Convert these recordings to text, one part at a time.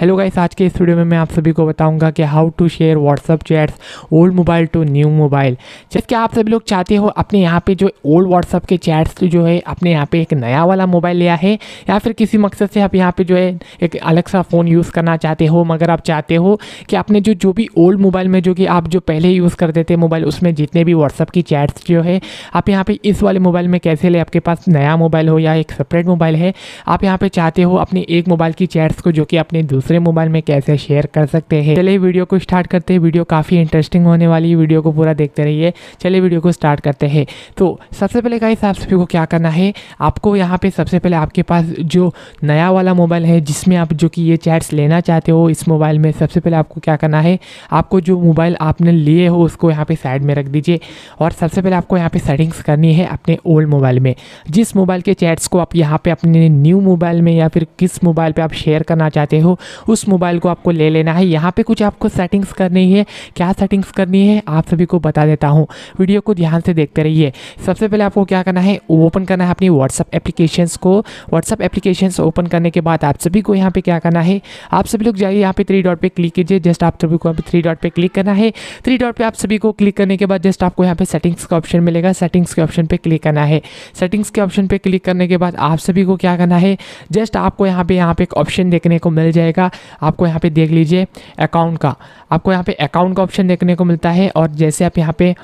hello guys आज के इस वीडियो में मैं आप सभी को बताऊंगा कि how to share WhatsApp chats old mobile to new mobile जबकि आप सभी लोग चाहते हो अपने यहाँ पे जो ओल्ड व्हाट्सअप के चैट्स तो जो है अपने यहाँ पे एक नया वाला मोबाइल लिया है या फिर किसी मकसद से आप यहाँ पे जो है एक अलग सा फ़ोन यूज़ करना चाहते हो मगर आप चाहते हो कि आपने जो जो भी ओल्ड मोबाइल में जो कि आप जो पहले यूज़ करते थे मोबाइल उसमें जितने भी व्हाट्सअप की चैट्स जो है आप यहाँ पर इस वाले मोबाइल में कैसे ले आपके पास नया मोबाइल हो या एक सेपरेट मोबाइल है आप यहाँ पर चाहते हो अपने एक मोबाइल की चैट्स को जो कि अपने दूसरे दूसरे मोबाइल में कैसे शेयर कर सकते हैं चलिए वीडियो को स्टार्ट करते हैं वीडियो काफ़ी इंटरेस्टिंग होने वाली है वीडियो को पूरा देखते रहिए चलिए वीडियो को स्टार्ट करते हैं तो सबसे पहले गाइस आप सभी को क्या करना है आपको यहाँ पे सबसे पहले आपके पास जो नया वाला मोबाइल है जिसमें आप जो कि ये चैट्स लेना चाहते हो इस मोबाइल में सबसे पहले आपको क्या करना है आपको जो मोबाइल आपने लिए हो उसको यहाँ पर साइड में रख दीजिए और सबसे पहले आपको यहाँ पर सेटिंग्स करनी है अपने ओल्ड मोबाइल में जिस मोबाइल के चैट्स को आप यहाँ पे अपने न्यू मोबाइल में या फिर किस मोबाइल पे आप शेयर करना चाहते हो उस मोबाइल को आपको ले लेना है यहाँ पे कुछ आपको सेटिंग्स करनी है क्या सेटिंग्स करनी है आप सभी को बता देता हूँ वीडियो को ध्यान से देखते रहिए सबसे पहले आपको क्या करना है ओपन करना है अपनी व्हाट्सअप एप्लीकेशंस को व्हाट्सअप एप्लीकेशंस ओपन करने के बाद आप सभी को यहाँ पर क्या करना है आप सभी लोग जाइए यहाँ पर थ्री डॉट पर क्लिक कीजिए जस्ट आप सभी को यहाँ थ्री डॉट पर क्लिक करना है थ्री डॉट पर आप सभी को क्लिक करने के बाद जस्ट आपको यहाँ पर सेटिंग्स का ऑप्शन मिलेगा सेटिंग्स के ऑप्शन पर क्लिक करना है सेटिंग्स के ऑप्शन पर क्लिक करने के बाद आप सभी को क्या करना है जस्ट आपको यहाँ पे यहाँ पे एक ऑप्शन देखने को मिल जाएगा आपको यहाँ पे देख लीजिए अकाउंट का आपको यहाँ पे अकाउंट का ऑप्शन देखने को मिलता है और जैसे आप यहाँ पे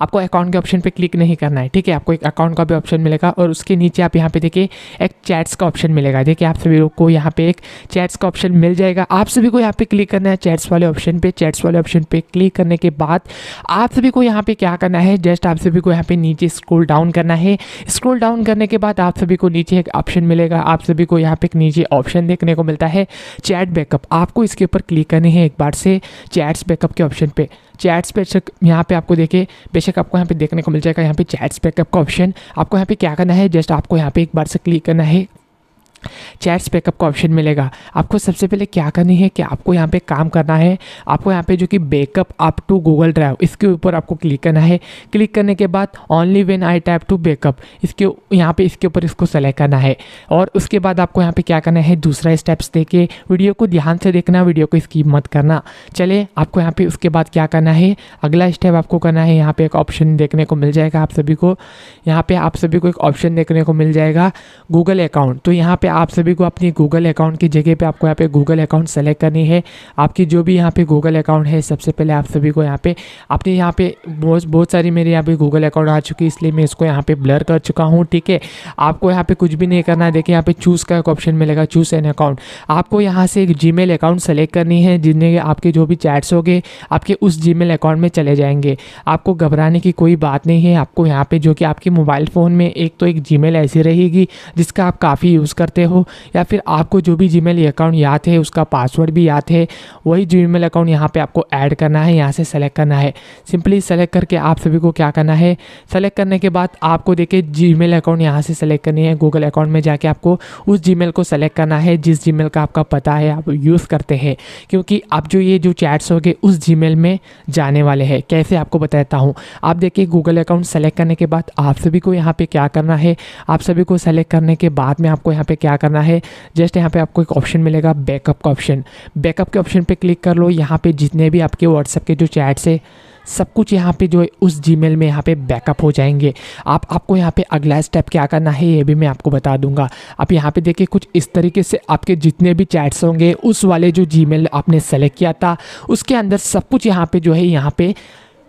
आपको अकाउंट के ऑप्शन पे क्लिक नहीं करना है ठीक है आपको एक अकाउंट का भी ऑप्शन मिलेगा और उसके नीचे आप यहाँ पे देखिए एक चैट्स का ऑप्शन मिलेगा देखिए आप सभी लोग को यहाँ पे एक चैट्स का ऑप्शन मिल जाएगा आप सभी को यहाँ पे क्लिक करना है चैट्स वाले ऑप्शन पे चैट्स वाले ऑप्शन पे क्लिक करने के बाद आप सभी को यहाँ पे क्या करना है जस्ट आप सभी को यहाँ पे नीचे स्क्रोल डाउन करना है स्क्रोल डाउन करने के बाद आप सभी को नीचे एक ऑप्शन मिलेगा आप सभी को यहाँ पर एक नीचे ऑप्शन देखने को मिलता है चैट बैकअप आपको इसके ऊपर क्लिक करनी है एक बार से चैट्स बैकअप के ऑप्शन पर चैट्स पे शक यहाँ पे आपको देखिए बेशक आपको यहाँ पे देखने को मिल जाएगा यहाँ पे चैट्स पैकअप का ऑप्शन आपको यहाँ पे क्या करना है जस्ट आपको यहाँ पे एक बार से क्लिक करना है चैट्स बैकअप का ऑप्शन मिलेगा आपको सबसे पहले क्या करनी है कि आपको यहाँ पे काम करना है आपको यहाँ पे जो कि backup up to Google drive इसके ऊपर आपको क्लिक करना है क्लिक करने के बाद only when I tap to backup इसके यहाँ पे इसके ऊपर इसको सेलेक्ट करना है और उसके बाद आपको यहाँ पे क्या करना है दूसरा स्टेप्स दे वीडियो को ध्यान से देखना वीडियो को स्कीप मत करना चले आपको यहाँ पर उसके बाद क्या करना है अगला स्टेप आपको करना है यहाँ पर एक ऑप्शन देखने को मिल जाएगा आप सभी को यहाँ पर आप सभी को एक ऑप्शन देखने को मिल जाएगा गूगल अकाउंट तो यहाँ पर आप सभी को अपनी गूगल अकाउंट की जगह पे आपको यहाँ पे गूगल अकाउंट सेलेक्ट करनी है आपकी जो भी यहाँ पे गूगल अकाउंट है सबसे पहले आप सभी को यहाँ पे अपने यहाँ पे बहुत बहुत सारी मेरे यहाँ पे गूगल अकाउंट आ चुकी है इसलिए मैं इसको यहाँ पे ब्लर कर चुका हूँ ठीक है आपको यहाँ पे कुछ भी नहीं करना है देखिए यहाँ पे चूज़ का एक ऑप्शन मिलेगा चूज़ एन अकाउंट आपको यहाँ से एक जी अकाउंट सेलेक्ट करनी है जिनमें आपके जो भी चैट्स हो गए आपके उस जी अकाउंट में चले जाएंगे आपको घबराने की कोई बात नहीं है आपको यहाँ पर जो कि आपके मोबाइल फ़ोन में एक तो एक जी ऐसी रहेगी जिसका आप काफ़ी यूज़ करते करते हो या फिर आपको जो भी जीमेल अकाउंट याद है उसका पासवर्ड भी याद है वही जी अकाउंट यहाँ पर आपको ऐड करना है यहाँ से सेलेक्ट करना है सिंपली सेलेक्ट करके आप सभी को क्या करना है सेलेक्ट करने के बाद आपको देखे जी अकाउंट यहाँ से सेलेक्ट करनी है गूगल अकाउंट में जाके आपको उस जीमेल को सेलेक्ट करना है जिस जी का आपका पता है आप यूज़ करते हैं क्योंकि आप जो ये जो चैट्स हो गए उस जीमेल में जाने वाले हैं कैसे आपको बताता हूँ आप देखिए गूगल अकाउंट सेलेक्ट करने के बाद आप सभी को यहाँ पे क्या करना है आप सभी को सेलेक्ट करने के बाद में आपको यहाँ पे क्या क्या करना है जस्ट यहाँ पे आपको एक ऑप्शन मिलेगा बैकअप का ऑप्शन बैकअप के ऑप्शन पे क्लिक कर लो यहाँ पे जितने भी आपके व्हाट्सएप के जो चैट्स है सब कुछ यहाँ पे जो है उस जी में यहाँ पे बैकअप हो जाएंगे आप आपको यहाँ पे अगला स्टेप क्या करना है ये भी मैं आपको बता दूंगा आप यहाँ पे देखिए कुछ इस तरीके से आपके जितने भी चैट्स होंगे उस वाले जो जी आपने सेलेक्ट किया था उसके अंदर सब कुछ यहाँ पे जो है यहाँ पे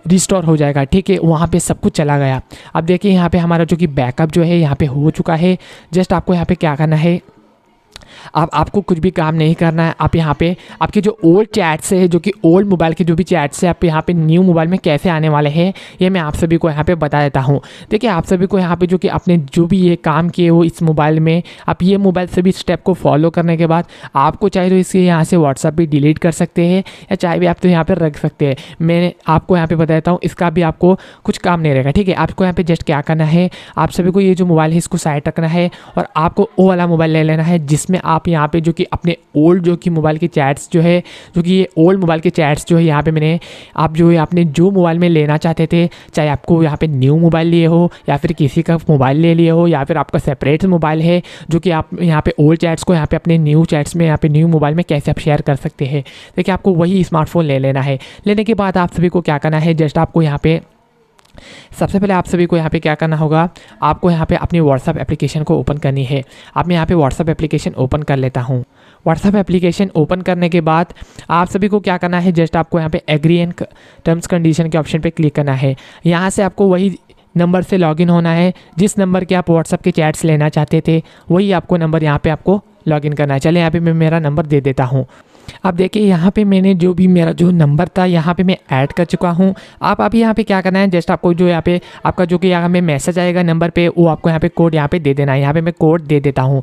रिस्टोर हो जाएगा ठीक है वहाँ पे सब कुछ चला गया अब देखिए यहाँ पे हमारा जो कि बैकअप जो है यहाँ पे हो चुका है जस्ट आपको यहाँ पे क्या करना है अब आपको कुछ भी काम नहीं करना है आप यहाँ पे आपके जो ओल्ड चैट से है जो कि ओल्ड मोबाइल के जो भी चैट से आप यहाँ पे न्यू मोबाइल में कैसे आने वाले हैं ये मैं आप सभी को यहाँ पे बता देता हूँ देखिए आप सभी को यहाँ पे जो कि आपने जो भी ये काम किए हो इस मोबाइल में आप ये मोबाइल से भी स्टेप को फॉलो करने के बाद आपको चाहे तो इसके यहाँ से व्हाट्सअप भी डिलीट कर सकते हैं या चाहे भी आप तो यहाँ पर रख सकते हैं मैं आपको यहाँ पर बता देता हूँ इसका भी आपको कुछ काम नहीं रहेगा ठीक है आपको यहाँ पर जस्ट क्या करना है आप सभी को ये जो मोबाइल है इसको साइड रखना है और आपको वो वाला मोबाइल ले लेना है जिसमें आप यहाँ पे जो कि अपने ओल्ड जो कि मोबाइल के चैट्स जो है जो कि ये ओल्ड मोबाइल के चैट्स जो है यहाँ पे मैंने आप जो है आपने जो मोबाइल में लेना चाहते थे चाहे आपको यहाँ पे न्यू मोबाइल लिए हो या फिर किसी का मोबाइल ले लिए हो या फिर आपका सेपरेट मोबाइल है जो कि आप यहाँ पे ओल्ड चैट्स को यहाँ पे अपने न्यू चैट्स में यहाँ पे न्यू मोबाइल में कैसे आप शेयर कर सकते हैं देखिए आपको वही स्मार्टफोन ले लेना है लेने के बाद आप सभी को क्या करना है जस्ट आपको यहाँ पे सबसे पहले आप सभी को यहाँ पे क्या करना होगा आपको यहाँ पे अपनी व्हाट्सअप एप्लीकेशन को ओपन करनी है अब मैं यहाँ पे व्हाट्सअप एप्लीकेशन ओपन कर लेता हूँ व्हाट्सअप एप्लीकेशन ओपन करने के बाद आप सभी को क्या करना है जस्ट आपको यहाँ पे एग्री एंड टर्म्स कंडीशन के ऑप्शन पे क्लिक करना है यहाँ से आपको वही नंबर से लॉगिन होना है जिस नंबर के आप व्हाट्सअप के चैट्स लेना चाहते थे वही आपको नंबर यहाँ पर आपको लॉगिन करना है चले यहाँ पर मैं मेरा नंबर दे देता हूँ अब देखिए यहाँ पे मैंने जो भी मेरा जो नंबर था यहाँ पे मैं ऐड कर चुका हूँ आप अभी यहाँ पे क्या करना है जस्ट आपको जो यहाँ पे आपका जो कि यहाँ पे मैसेज आएगा नंबर पे वो आपको यहाँ पे कोड यहाँ पे दे देना है यहाँ पे मैं कोड दे देता हूँ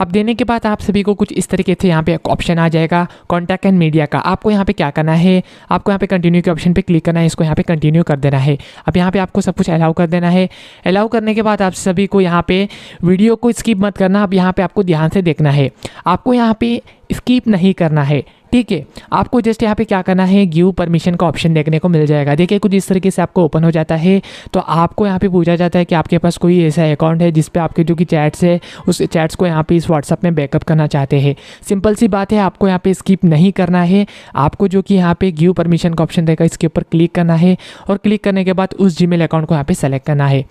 अब देने के बाद आप सभी को कुछ इस तरीके से यहाँ पे एक ऑप्शन आ जाएगा कॉन्टैक्ट एंड मीडिया का आपको यहाँ पे क्या करना है आपको यहाँ पे कंटिन्यू के ऑप्शन पे क्लिक करना है इसको यहाँ पे कंटिन्यू कर देना है अब यहाँ पे आपको सब कुछ अलाउ कर देना है अलाउ करने के बाद आप सभी को यहाँ पे वीडियो को स्किप मत करना अब यहाँ पर आपको ध्यान से देखना है आपको यहाँ पर स्किप नहीं करना है ठीक है आपको जस्ट यहाँ पे क्या करना है गिव परमिशन का ऑप्शन देखने को मिल जाएगा देखिए कुछ इस तरीके से आपको ओपन हो जाता है तो आपको यहाँ पे पूछा जाता है कि आपके पास कोई ऐसा अकाउंट है जिसपे आपके जो कि चैट्स है उस चैट्स को यहाँ पे इस व्हाट्सअप में बैकअप करना चाहते हैं सिंपल सी बात है आपको यहाँ पे स्किप नहीं करना है आपको जो कि यहाँ पे गिव परमिशन का ऑप्शन देगा इसके ऊपर क्लिक करना है और क्लिक करने के बाद उस जी अकाउंट को यहाँ पे सेलेक्ट करना है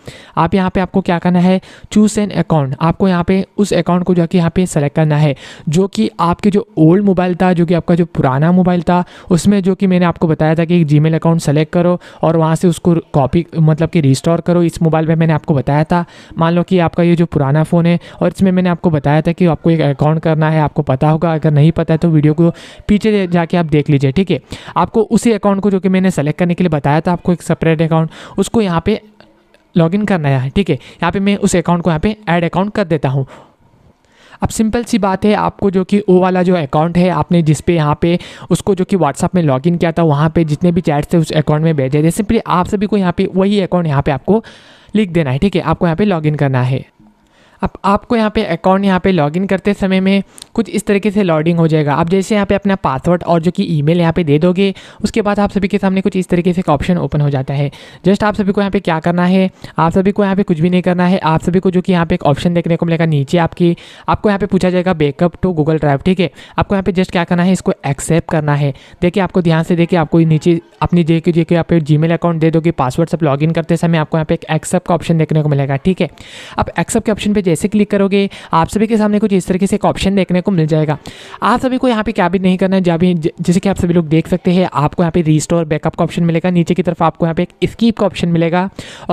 आप यहाँ पर आपको क्या करना है चूज एन अकाउंट आपको यहाँ पर उस अकाउंट को जो कि यहाँ पर सेलेक्ट करना है जो कि आपके जो ओल्ड मोबाइल था जो कि आपका आपका जो पुराना मोबाइल था उसमें जो कि मैंने आपको बताया था कि एक जी अकाउंट सेलेक्ट करो और वहाँ से उसको कॉपी मतलब कि रिस्टोर करो इस मोबाइल में मैंने आपको बताया था मान लो कि आपका ये जो पुराना फ़ोन है और इसमें मैंने आपको बताया था कि आपको एक अकाउंट करना है आपको पता होगा अगर नहीं पता है तो वीडियो को पीछे जाके आप देख लीजिए ठीक है आपको उसी अकाउंट को जो कि मैंने सेलेक्ट करने के लिए बताया था आपको एक सेपरेट अकाउंट उसको यहाँ पे लॉगिन करना है ठीक है यहाँ पे मैं उस अकाउंट को यहाँ पे ऐड अकाउंट कर देता हूँ अब सिंपल सी बात है आपको जो कि वो वाला जो अकाउंट है आपने जिस पे यहाँ पे उसको जो कि व्हाट्सअप में लॉगिन किया था वहाँ पे जितने भी चैट्स थे उस अकाउंट में भेजे थे सिंपली आप सभी को यहाँ पे वही अकाउंट यहाँ पे आपको लिख देना है ठीक है आपको यहाँ पे लॉगिन करना है अब आपको यहाँ पे अकाउंट यहाँ पे लॉगिन करते समय में कुछ इस तरीके से लॉडिंग हो जाएगा आप जैसे यहाँ पे अपना पासवर्ड और जो कि ईमेल यहाँ पे दे दोगे उसके बाद आप सभी के सामने कुछ इस तरीके से ऑप्शन ओपन हो जाता है जस्ट आप सभी को यहाँ पे क्या करना है आप सभी को यहाँ पे कुछ भी नहीं करना है आप सभी को जो कि यहाँ पे एक ऑप्शन देखने को मिलेगा नीचे आपकी आपको यहाँ पे पूछा जाएगा बैकअप टू गूगल ड्राइव ठीक है आपको यहाँ पे जस्ट क्या करना है इसको एक्सेप्ट करना है देखिए आपको ध्यान से देखिए आपको नीचे अपनी जे के जे के यहाँ पे जी अकाउंट दे दोगे पासवर्ड सब लॉगिन करते समय आपको यहाँ पे एक एक्सेप्ट का ऑप्शन देखने को मिलेगा ठीक है अब एक्सेप्ट के ऑप्शन पर जैसे क्लिक करोगे आप सभी के सामने कुछ इस तरीके से एक ऑप्शन देखने को मिल जाएगा आप सभी को यहाँ पे भी नहीं करना है जहाँ भी जैसे कि आप सभी लोग देख सकते हैं आपको यहाँ पे रिस्टोर बैकअप का ऑप्शन मिलेगा नीचे की तरफ आपको यहाँ पे एक स्कीप का ऑप्शन मिलेगा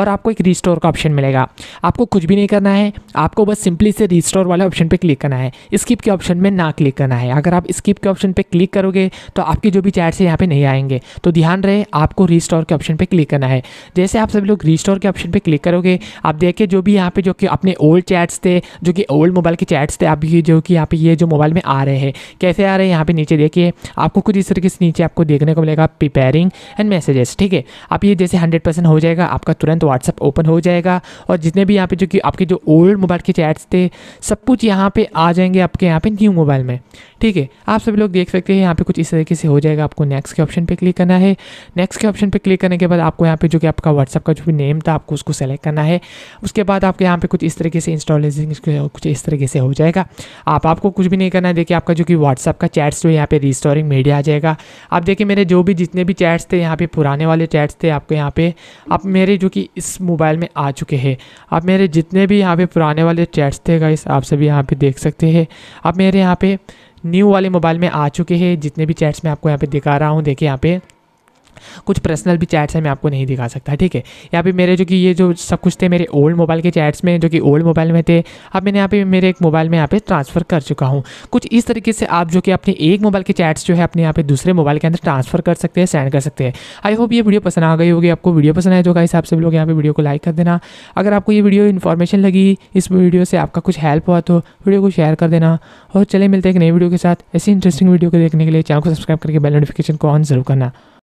और आपको एक रीस्टोर का ऑप्शन मिलेगा आपको कुछ भी नहीं करना है आपको बस सिंपली से रिस्टोर वाले ऑप्शन पर क्लिक करना है स्किप के ऑप्शन में ना क्लिक करना है अगर आप स्किप के ऑप्शन पर क्लिक करोगे तो आपके जो भी चैट्स यहाँ पर नहीं आएंगे तो ध्यान रहे आपको रीस्टोर के ऑप्शन पर क्लिक करना है जैसे आप सभी लोग रिस्टोर के ऑप्शन पर क्लिक करोगे आप देखिए जो भी यहाँ पे जो कि अपने ओल्ड चैट चैट्स थे जो कि ओल्ड मोबाइल के चैट्स थे आप ये जो कि यहाँ पे ये जो मोबाइल में आ रहे हैं कैसे आ रहे हैं यहाँ पे नीचे देखिए आपको कुछ इस तरीके से नीचे आपको देखने को मिलेगा प्रिपेयरिंग एंड मैसेजेस ठीक है आप ये जैसे हंड्रेड परसेंट हो जाएगा आपका तुरंत व्हाट्सअप ओपन हो जाएगा और जितने भी यहाँ पे जो कि आपके जो ओल्ड मोबाइल के चैट्स थे सब कुछ यहाँ पे आ जाएंगे आपके यहाँ पे न्यू मोबाइल में ठीक है आप सभी लोग देख सकते हैं यहाँ पे कुछ इस तरीके से हो जाएगा आपको नेक्स्ट के ऑप्शन पे क्लिक करना है नेक्स्ट के ऑप्शन पे क्लिक करने के बाद आपको यहाँ पे जो कि आपका व्हाट्सअप का जो भी नेम था आपको उसको सेलेक्ट करना है उसके बाद आपके यहाँ पे कुछ इस तरीके से इंस्टॉल टॉलरेंसिंग कुछ इस तरीके से हो जाएगा आप आपको कुछ भी नहीं करना है देखिए आपका जो कि व्हाट्सअप का चैट्स जो यहाँ पे रिस्टोरिंग मीडिया आ जाएगा आप देखिए मेरे जो भी जितने भी चैट्स थे यहाँ पे पुराने वाले चैट्स थे आपके यहाँ पे आप मेरे जो कि इस मोबाइल में आ चुके हैं आप मेरे जितने भी यहाँ पे पुराने वाले चैट्स थे गाइस आप सभी यहाँ पे देख सकते हैं आप मेरे यहाँ पे न्यू वाले मोबाइल में आ चुके हैं जितने भी चैट्स मैं आपको यहाँ पे दिखा रहा हूँ देखिए यहाँ पे कुछ पर्सनल भी चैट्स हैं मैं आपको नहीं दिखा सकता ठीक है यहाँ पे मेरे जो कि ये जो सब कुछ थे मेरे ओल्ड मोबाइल के चैट्स में जो कि ओल्ड मोबाइल में थे अब मैंने यहाँ पे मेरे एक मोबाइल में यहाँ पे ट्रांसफ़र कर चुका हूँ कुछ इस तरीके से आप जो कि अपने एक मोबाइल के चैट्स जो है अपने यहाँ पे दूसरे मोबाइल के अंदर ट्रांसफ़र कर सकते हैं सेंड कर सकते हैं आई होप ये वीडियो पसंद आ गई होगी आपको वीडियो पसंद आए जो हिसाब से लोग यहाँ पे वीडियो को लाइक कर देना अगर आपको ये वीडियो इन्फॉर्मेशन लगी इस वीडियो से आपका कुछ हेल्प हुआ तो वीडियो को शेयर कर देना और चले मिलते हैं एक नई वीडियो के साथ ऐसी इंटरेस्टिंग वीडियो को देखने के लिए चैनल को सब्सक्राइब करके बेल नोटिफिकेशन को ऑन जरूर करना